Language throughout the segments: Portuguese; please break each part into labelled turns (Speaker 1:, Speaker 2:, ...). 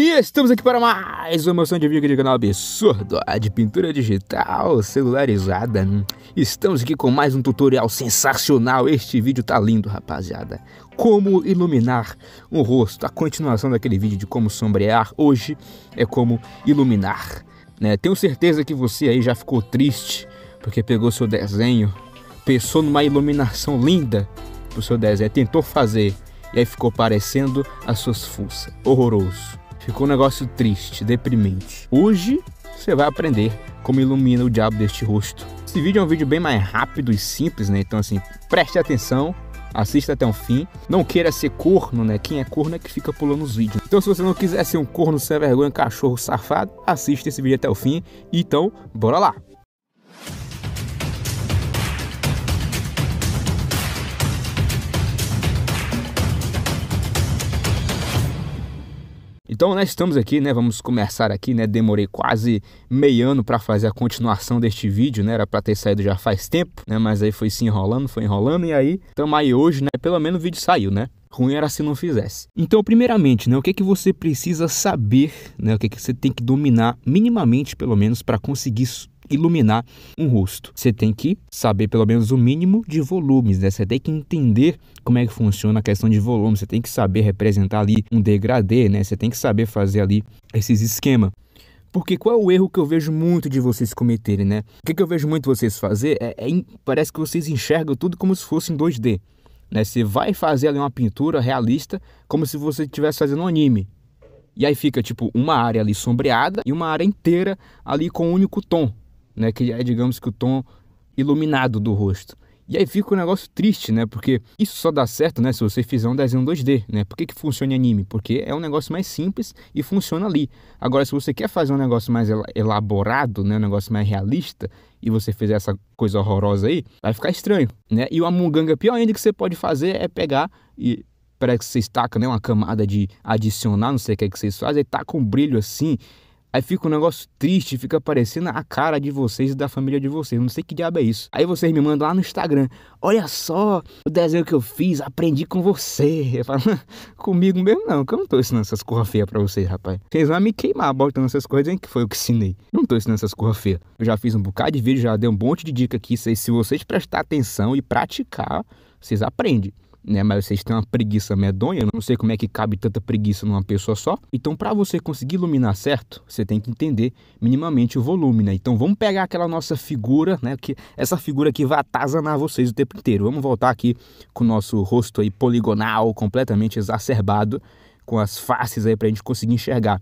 Speaker 1: E estamos aqui para mais uma moção de vídeo de do canal Absurdo, de pintura digital celularizada. Estamos aqui com mais um tutorial sensacional. Este vídeo tá lindo, rapaziada. Como iluminar um rosto. A continuação daquele vídeo de como sombrear hoje é como iluminar. Né? Tenho certeza que você aí já ficou triste porque pegou seu desenho, pensou numa iluminação linda pro seu desenho, tentou fazer e aí ficou parecendo as suas fuças. Horroroso. Ficou um negócio triste, deprimente. Hoje você vai aprender como ilumina o diabo deste rosto. Esse vídeo é um vídeo bem mais rápido e simples, né? Então assim, preste atenção, assista até o fim. Não queira ser corno, né? Quem é corno é que fica pulando os vídeos. Então, se você não quiser ser um corno sem vergonha, cachorro safado, assista esse vídeo até o fim. Então, bora lá! Então, né, estamos aqui, né, vamos começar aqui, né, demorei quase meio ano para fazer a continuação deste vídeo, né, era para ter saído já faz tempo, né, mas aí foi se enrolando, foi enrolando e aí estamos aí hoje, né, pelo menos o vídeo saiu, né. Ruim era se não fizesse. Então, primeiramente, né, o que é que você precisa saber, né, o que é que você tem que dominar minimamente, pelo menos, para conseguir iluminar um rosto. Você tem que saber pelo menos o mínimo de volumes, né? Você tem que entender como é que funciona a questão de volume, você tem que saber representar ali um degradê, né? Você tem que saber fazer ali esses esquemas. Porque qual é o erro que eu vejo muito de vocês cometerem, né? O que, que eu vejo muito vocês fazer é, é, parece que vocês enxergam tudo como se fosse em 2D. Né? Você vai fazer ali uma pintura realista como se você estivesse fazendo um anime. E aí fica tipo uma área ali sombreada e uma área inteira ali com um único tom né? Que é, digamos que o tom iluminado do rosto. E aí fica um negócio triste, né? Porque isso só dá certo, né? Se você fizer um desenho 2D, né? Por que, que funciona anime? Porque é um negócio mais simples e funciona ali. Agora, se você quer fazer um negócio mais elaborado, né? Um negócio mais realista e você fizer essa coisa horrorosa aí, vai ficar estranho, né? E o amunganga pior ainda que você pode fazer é pegar e parece que você estaca, né? Uma camada de adicionar, não sei o que é que vocês fazem, e tá com um brilho assim Aí fica um negócio triste, fica parecendo a cara de vocês e da família de vocês. Não sei que diabo é isso. Aí vocês me mandam lá no Instagram: Olha só o desenho que eu fiz, aprendi com você. Eu falo, comigo mesmo não, que eu não tô ensinando essas coisas feia pra vocês, rapaz. Vocês vão me queimar botando essas coisas, hein, que foi o que ensinei. Eu não tô ensinando essas coisas feia. Eu já fiz um bocado de vídeo, já dei um monte de dica aqui. Se vocês prestar atenção e praticar, vocês aprendem né? Mas vocês têm uma preguiça medonha, não sei como é que cabe tanta preguiça numa pessoa só. Então, para você conseguir iluminar certo, você tem que entender minimamente o volume, né? Então, vamos pegar aquela nossa figura, né? Que essa figura que vai atazanar vocês o tempo inteiro. Vamos voltar aqui com o nosso rosto aí poligonal, completamente exacerbado, com as faces aí para a gente conseguir enxergar.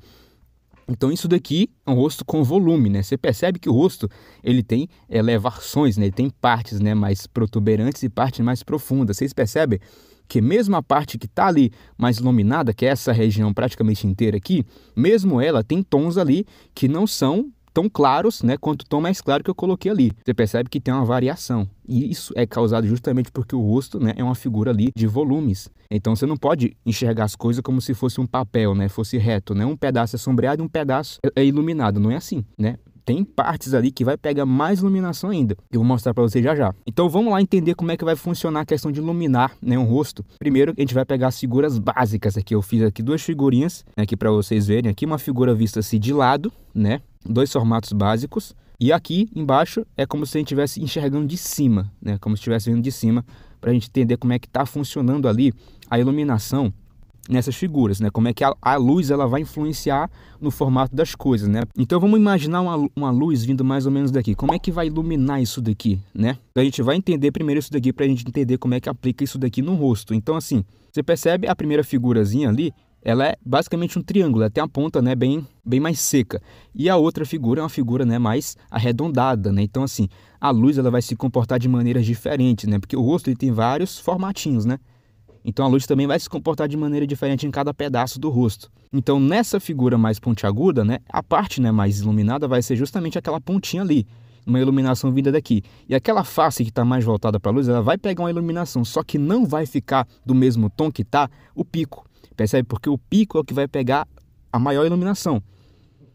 Speaker 1: Então isso daqui é um rosto com volume, né? Você percebe que o rosto ele tem eh, elevações, né? Ele tem partes, né, mais protuberantes e partes mais profundas. Vocês percebem que mesmo a parte que está ali mais iluminada, que é essa região praticamente inteira aqui, mesmo ela tem tons ali que não são tão claros, né, quanto o tom mais claro que eu coloquei ali. Você percebe que tem uma variação. E isso é causado justamente porque o rosto, né, é uma figura ali de volumes. Então você não pode enxergar as coisas como se fosse um papel, né, fosse reto, né? Um pedaço é sombreado e um pedaço é, é iluminado, não é assim, né? tem partes ali que vai pegar mais iluminação ainda. Eu vou mostrar para vocês já já. Então vamos lá entender como é que vai funcionar a questão de iluminar né, um rosto. Primeiro a gente vai pegar as figuras básicas aqui. Eu fiz aqui duas figurinhas né, aqui para vocês verem. Aqui uma figura vista assim de lado, né? Dois formatos básicos. E aqui embaixo é como se a gente estivesse enxergando de cima, né? Como se estivesse vendo de cima para a gente entender como é que está funcionando ali a iluminação nessas figuras, né? Como é que a, a, luz ela vai influenciar no formato das coisas, né? Então vamos imaginar uma, uma luz vindo mais ou menos daqui. Como é que vai iluminar isso daqui, né? Então, a gente vai entender primeiro isso daqui para a gente entender como é que aplica isso daqui no rosto. Então assim, você percebe a primeira figurazinha ali? Ela é basicamente um triângulo, ela tem a ponta né, bem, bem mais seca. E a outra figura é uma figura né, mais arredondada. Né? Então, assim, a luz ela vai se comportar de maneiras diferentes, né? porque o rosto ele tem vários formatinhos. Né? Então a luz também vai se comportar de maneira diferente em cada pedaço do rosto. Então nessa figura mais pontiaguda, né, a parte né, mais iluminada vai ser justamente aquela pontinha ali, uma iluminação vinda daqui. E aquela face que está mais voltada para a luz, ela vai pegar uma iluminação, só que não vai ficar do mesmo tom que está o pico. Percebe? Porque o pico é o que vai pegar a maior iluminação.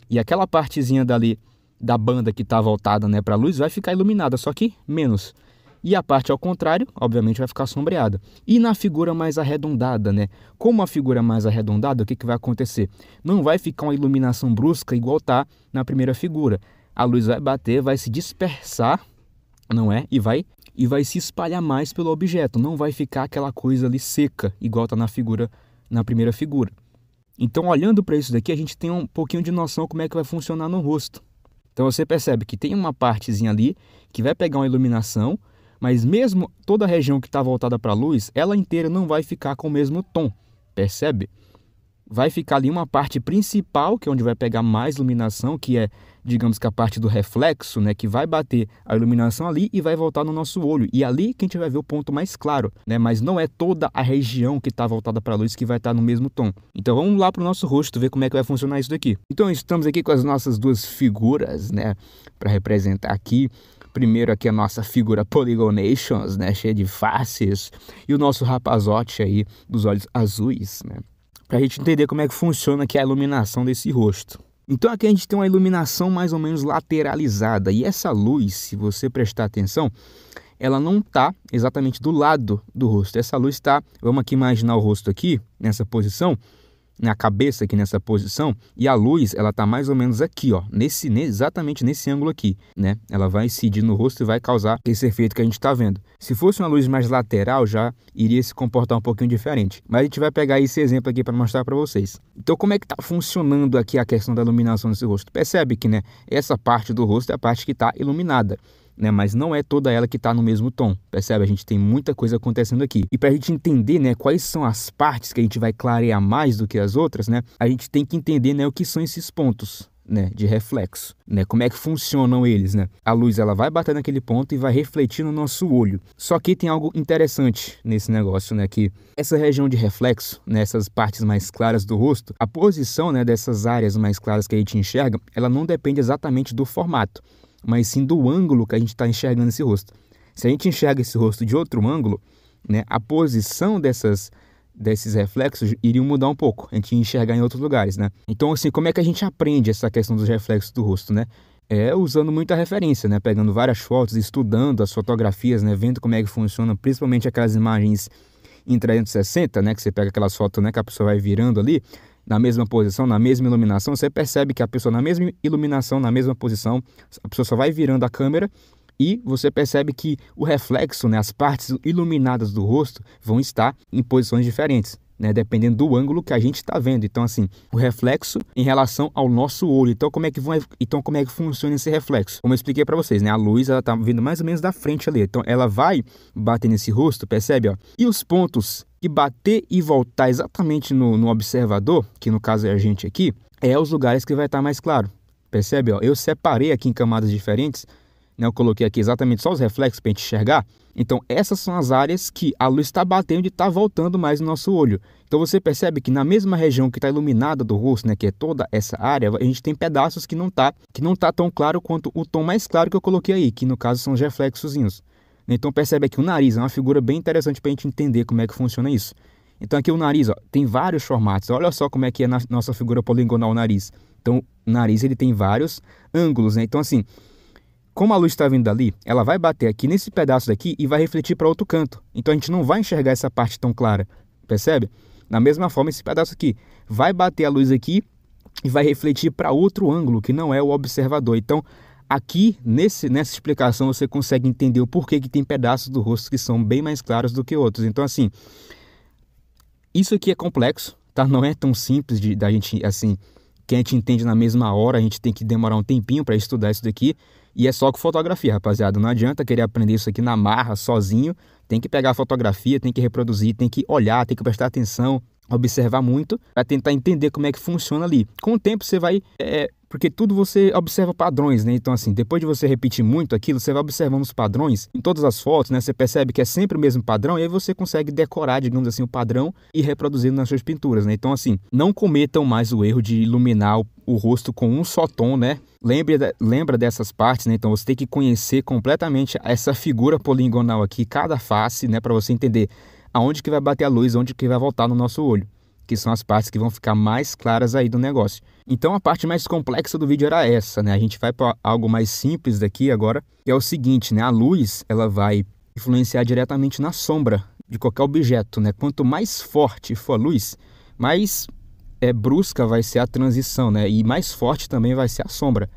Speaker 1: E aquela partezinha dali da banda que está voltada né, para a luz vai ficar iluminada, só que menos e a parte ao contrário, obviamente, vai ficar sombreada. E na figura mais arredondada, né? Como a figura mais arredondada, o que, que vai acontecer? Não vai ficar uma iluminação brusca igual tá na primeira figura. A luz vai bater, vai se dispersar, não é? E vai e vai se espalhar mais pelo objeto. Não vai ficar aquela coisa ali seca igual tá na figura na primeira figura. Então, olhando para isso daqui, a gente tem um pouquinho de noção como é que vai funcionar no rosto. Então você percebe que tem uma partezinha ali que vai pegar uma iluminação, mas mesmo toda a região que está voltada para a luz, ela inteira não vai ficar com o mesmo tom, percebe? Vai ficar ali uma parte principal, que é onde vai pegar mais iluminação, que é, digamos que a parte do reflexo, né, que vai bater a iluminação ali e vai voltar no nosso olho. E ali que a gente vai ver o ponto mais claro, né? Mas não é toda a região que está voltada para a luz que vai estar tá no mesmo tom. Então vamos lá para o nosso rosto ver como é que vai funcionar isso daqui. Então estamos aqui com as nossas duas figuras, né, para representar aqui Primeiro aqui a nossa figura Polygonations, né? Cheia de faces. E o nosso rapazote aí dos olhos azuis, né? Pra gente entender como é que funciona aqui a iluminação desse rosto. Então aqui a gente tem uma iluminação mais ou menos lateralizada. E essa luz, se você prestar atenção, ela não está exatamente do lado do rosto. Essa luz está, vamos aqui imaginar o rosto aqui, nessa posição, a cabeça aqui nessa posição e a luz ela está mais ou menos aqui, ó, nesse, exatamente nesse ângulo aqui, né? Ela vai incidir no rosto e vai causar esse efeito que a gente está vendo. Se fosse uma luz mais lateral, já iria se comportar um pouquinho diferente. Mas a gente vai pegar esse exemplo aqui para mostrar para vocês. Então, como é que está funcionando aqui a questão da iluminação desse rosto? Percebe que, né? Essa parte do rosto é a parte que está iluminada né? Mas não é toda ela que está no mesmo tom, percebe? A gente tem muita coisa acontecendo aqui. E para a gente entender, né, quais são as partes que a gente vai clarear mais do que as outras, né? A gente tem que entender, né, o que são esses pontos, né, de reflexo, né, como é que funcionam eles, né? A luz ela vai bater naquele ponto e vai refletir no nosso olho. Só que tem algo interessante nesse negócio, né, que essa região de reflexo, nessas né, partes mais claras do rosto, a posição, né, dessas áreas mais claras que a gente enxerga, ela não depende exatamente do formato mas sim do ângulo que a gente está enxergando esse rosto. Se a gente enxerga esse rosto de outro ângulo, né, a posição dessas, desses reflexos iria mudar um pouco, a gente enxergar em outros lugares, né? Então, assim, como é que a gente aprende essa questão dos reflexos do rosto, né? É usando muita referência, né? Pegando várias fotos, estudando as fotografias, né? Vendo como é que funciona, principalmente aquelas imagens em 360, né? Que você pega aquelas fotos, né? Que a pessoa vai virando ali na mesma posição, na mesma iluminação, você percebe que a pessoa na mesma iluminação, na mesma posição, a pessoa só vai virando a câmera e você percebe que o reflexo, né, as partes iluminadas do rosto vão estar em posições diferentes né? Dependendo do ângulo que a gente está vendo. Então, assim, o reflexo em relação ao nosso olho. Então, como é que vão então como é que funciona esse reflexo? Como eu expliquei para vocês, né? A luz ela tá vindo mais ou menos da frente ali. Então, ela vai bater nesse rosto, percebe, ó? E os pontos que bater e voltar exatamente no, no observador, que no caso é a gente aqui, é os lugares que vai estar tá mais claro. Percebe, ó? Eu separei aqui em camadas diferentes né? Eu coloquei aqui exatamente só os reflexos para a gente enxergar. Então, essas são as áreas que a luz está batendo e está voltando mais no nosso olho. Então, você percebe que na mesma região que está iluminada do rosto, né, que é toda essa área, a gente tem pedaços que não tá, que não tá tão claro quanto o tom mais claro que eu coloquei aí, que no caso são os reflexos. Então, percebe que o nariz é uma figura bem interessante para a gente entender como é que funciona isso. Então, aqui o nariz, ó, tem vários formatos. Olha só como é que é na nossa figura poligonal o nariz. Então, o nariz ele tem vários ângulos, né? Então, assim, como a luz está vindo dali, ela vai bater aqui nesse pedaço daqui e vai refletir para outro canto. Então a gente não vai enxergar essa parte tão clara, percebe? Da mesma forma, esse pedaço aqui vai bater a luz aqui e vai refletir para outro ângulo que não é o observador. Então aqui nesse, nessa explicação você consegue entender o porquê que tem pedaços do rosto que são bem mais claros do que outros. Então assim, isso aqui é complexo, tá? Não é tão simples de da gente assim que a gente entende na mesma hora, a gente tem que demorar um tempinho para estudar isso daqui, e é só com fotografia, rapaziada. Não adianta querer aprender isso aqui na marra, sozinho. Tem que pegar a fotografia, tem que reproduzir, tem que olhar, tem que prestar atenção, observar muito, para tentar entender como é que funciona ali. Com o tempo você vai. É, porque tudo você observa padrões, né? Então, assim, depois de você repetir muito aquilo, você vai observando os padrões em todas as fotos, né? Você percebe que é sempre o mesmo padrão e aí você consegue decorar, digamos assim, o padrão e reproduzindo nas suas pinturas, né? Então, assim, não cometam mais o erro de iluminar o rosto com um só tom, né? Lembra, lembra dessas partes, né? Então você tem que conhecer completamente essa figura poligonal aqui, cada face, né? Para você entender aonde que vai bater a luz, onde que vai voltar no nosso olho. Que são as partes que vão ficar mais claras aí do negócio. Então a parte mais complexa do vídeo era essa, né? A gente vai para algo mais simples daqui agora, que é o seguinte, né? A luz, ela vai influenciar diretamente na sombra de qualquer objeto, né? Quanto mais forte for a luz, mais é brusca vai ser a transição, né? E mais forte também vai ser a sombra.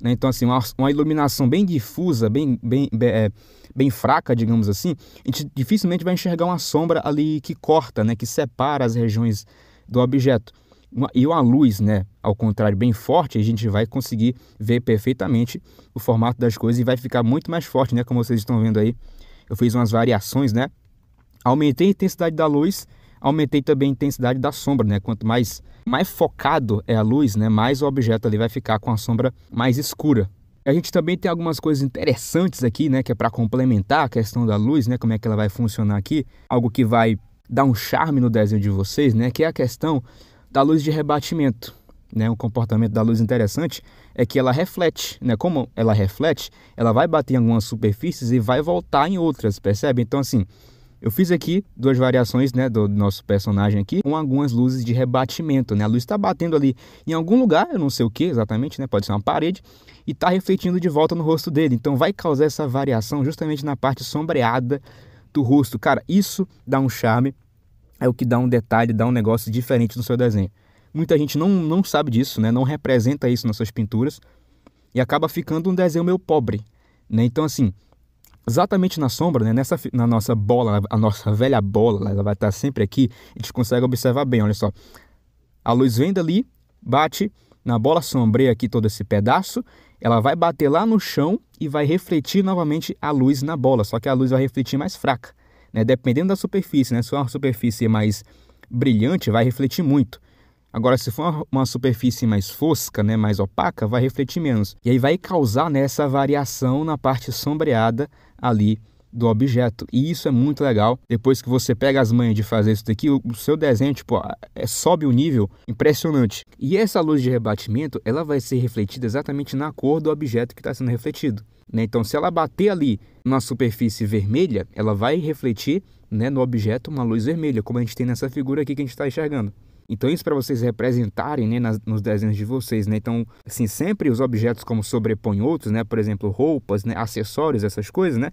Speaker 1: Né? Então, assim, uma, uma, iluminação bem difusa, bem, bem, bem, é, bem, fraca, digamos assim, a gente dificilmente vai enxergar uma sombra ali que corta, né? Que separa as regiões do objeto. Uma, e uma luz, né? Ao contrário, bem forte, a gente vai conseguir ver perfeitamente o formato das coisas e vai ficar muito mais forte, né? Como vocês estão vendo aí, eu fiz umas variações, né? Aumentei a intensidade da luz aumentei também a intensidade da sombra, né? Quanto mais, mais focado é a luz, né? Mais o objeto ali vai ficar com a sombra mais escura. A gente também tem algumas coisas interessantes aqui, né? Que é para complementar a questão da luz, né? Como é que ela vai funcionar aqui. Algo que vai dar um charme no desenho de vocês, né? Que é a questão da luz de rebatimento. Né, um comportamento da luz interessante é que ela reflete, né? Como ela reflete, ela vai bater em algumas superfícies e vai voltar em outras, percebe? Então, assim, eu fiz aqui duas variações, né, do, nosso personagem aqui, com algumas luzes de rebatimento, né? A luz está batendo ali em algum lugar, eu não sei o que exatamente, né? Pode ser uma parede e está refletindo de volta no rosto dele. Então vai causar essa variação justamente na parte sombreada do rosto. Cara, isso dá um charme, é o que dá um detalhe, dá um negócio diferente no seu desenho. Muita gente não, não sabe disso, né? Não representa isso nas suas pinturas e acaba ficando um desenho meio pobre, né? Então assim, exatamente na sombra, né? Nessa, na nossa bola, a nossa velha bola, ela vai estar sempre aqui, a gente consegue observar bem, olha só. A luz vem dali, bate na bola, sombreia aqui todo esse pedaço, ela vai bater lá no chão e vai refletir novamente a luz na bola, só que a luz vai refletir mais fraca, né? Dependendo da superfície, né? Se for uma superfície mais brilhante, vai refletir muito. Agora, se for uma superfície mais fosca, né, mais opaca, vai refletir menos. E aí vai causar nessa né, essa variação na parte sombreada ali do objeto. E isso é muito legal. Depois que você pega as manhas de fazer isso daqui, o seu desenho tipo, é, sobe o um nível impressionante. E essa luz de rebatimento, ela vai ser refletida exatamente na cor do objeto que está sendo refletido. Né? Então, se ela bater ali na superfície vermelha, ela vai refletir né, no objeto uma luz vermelha, como a gente tem nessa figura aqui que a gente está enxergando. Então isso para vocês representarem né, nas, nos desenhos de vocês, né? Então, assim, sempre os objetos como sobrepõem outros, né? Por exemplo, roupas, né? acessórios, essas coisas, né?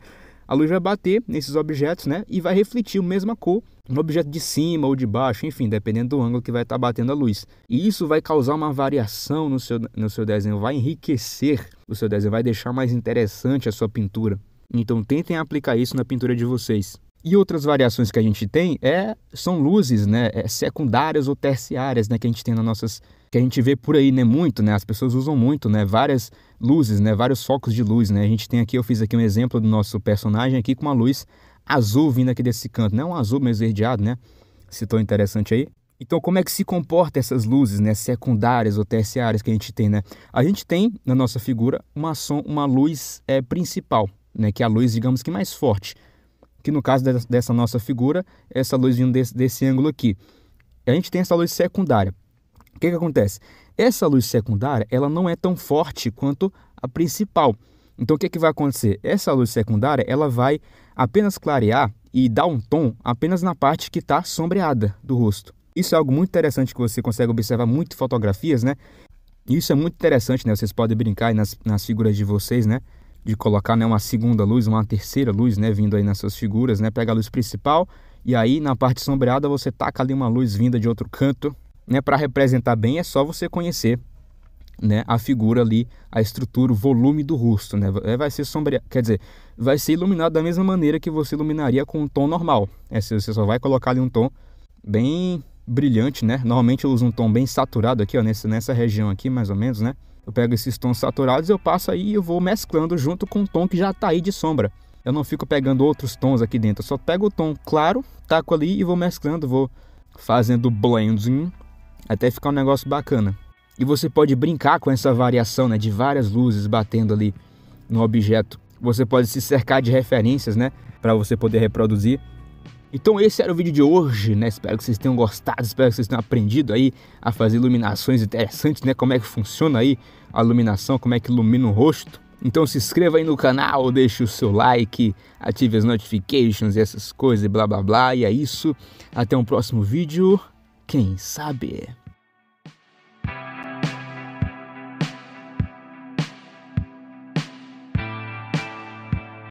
Speaker 1: A luz vai bater nesses objetos, né? E vai refletir a mesma cor no objeto de cima ou de baixo, enfim, dependendo do ângulo que vai estar tá batendo a luz. E isso vai causar uma variação no seu, no seu desenho, vai enriquecer o seu desenho, vai deixar mais interessante a sua pintura. Então tentem aplicar isso na pintura de vocês. E outras variações que a gente tem é, são luzes, né, é, secundárias ou terciárias, né, que a gente tem nas nossas que a gente vê por aí, né, muito, né? As pessoas usam muito, né, várias luzes, né, vários focos de luz, né? A gente tem aqui, eu fiz aqui um exemplo do nosso personagem aqui com uma luz azul vindo aqui desse canto, é Um azul meio esverdeado, né? Se tão interessante aí. Então, como é que se comporta essas luzes, né, secundárias ou terciárias que a gente tem, né? A gente tem na nossa figura uma som, uma luz é, principal, né, que é a luz, digamos que mais forte que no caso dessa nossa figura, essa luz vindo desse, desse ângulo aqui. A gente tem essa luz secundária. O que, que acontece? Essa luz secundária ela não é tão forte quanto a principal. Então o que, que vai acontecer? Essa luz secundária ela vai apenas clarear e dar um tom apenas na parte que está sombreada do rosto. Isso é algo muito interessante que você consegue observar muito em fotografias, né? Isso é muito interessante, né? Vocês podem brincar nas, nas figuras de vocês, né? de colocar né, uma segunda luz, uma terceira luz, né, vindo aí nessas figuras, né, pega a luz principal e aí na parte sombreada você taca ali uma luz vinda de outro canto, né, para representar bem é só você conhecer, né, a figura ali, a estrutura, o volume do rosto, né, é, vai ser sombreado, quer dizer, vai ser iluminado da mesma maneira que você iluminaria com um tom normal, é, você só vai colocar ali um tom bem brilhante, né, normalmente eu uso um tom bem saturado aqui, ó, nessa, nessa região aqui mais ou menos, né, eu pego esses tons saturados, eu passo aí e eu vou mesclando junto com o tom que já está aí de sombra. Eu não fico pegando outros tons aqui dentro, eu só pego o tom claro, taco ali e vou mesclando, vou fazendo blending até ficar um negócio bacana. E você pode brincar com essa variação, né, de várias luzes batendo ali no objeto. Você pode se cercar de referências, né, para você poder reproduzir. Então esse era o vídeo de hoje, né? Espero que vocês tenham gostado, espero que vocês tenham aprendido aí a fazer iluminações interessantes, né? Como é que funciona aí a iluminação, como é que ilumina o rosto. Então se inscreva aí no canal, deixe o seu like, ative as notificações e essas coisas e blá blá blá. E é isso. Até um próximo vídeo. Quem sabe?